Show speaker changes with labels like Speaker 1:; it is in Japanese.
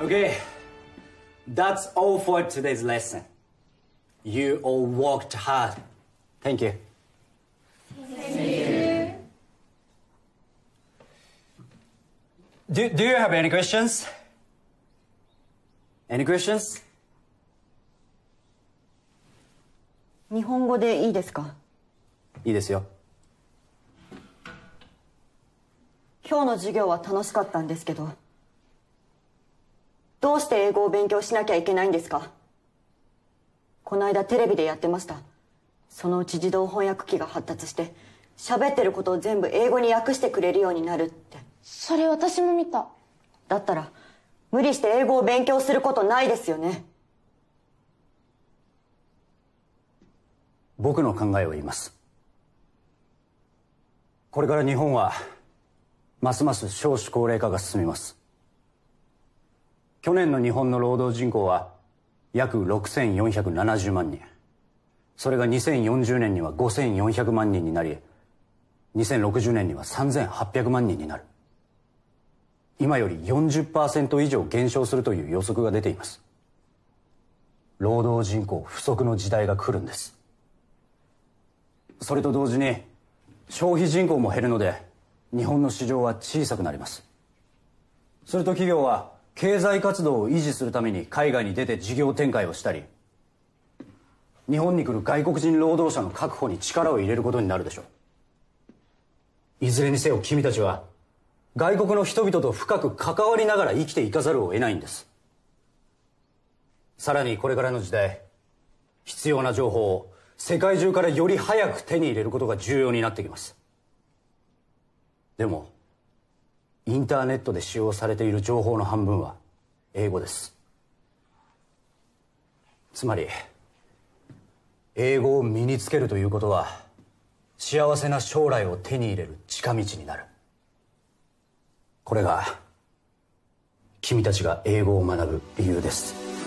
Speaker 1: Okay, that's all for today's lesson. You all worked hard. Thank you.
Speaker 2: Thank you.
Speaker 1: Do, do you have any questions?
Speaker 2: Any questions? 日本語でいいですかいいですよ。今日の授業は楽しかったんですけど。どうして英語を勉強しなきゃいけないんですかこの間テレビでやってましたそのうち自動翻訳機が発達して喋ってることを全部英語に訳してくれるようになるってそれ私も見ただったら無理して英語を勉強することないですよね
Speaker 1: 僕の考えを言いますこれから日本はますます少子高齢化が進みます去年の日本の労働人口は約6470万人それが2040年には5400万人になり2060年には3800万人になる今より40%以上減少するという予測が出ています労働人口不足の時代が来るんですそれと同時に消費人口も減るので日本の市場は小さくなりますすると企業は経済活動を維持するために海外に出て事業展開をしたり日本に来る外国人労働者の確保に力を入れることになるでしょういずれにせよ君たちは外国の人々と深く関わりながら生きていかざるを得ないんですさらにこれからの時代必要な情報を世界中からより早く手に入れることが重要になってきますでもインターネットで使用されている情報の半分は英語ですつまり英語を身につけるということは幸せな将来を手に入れる近道になるこれが君たちが英語を学ぶ理由です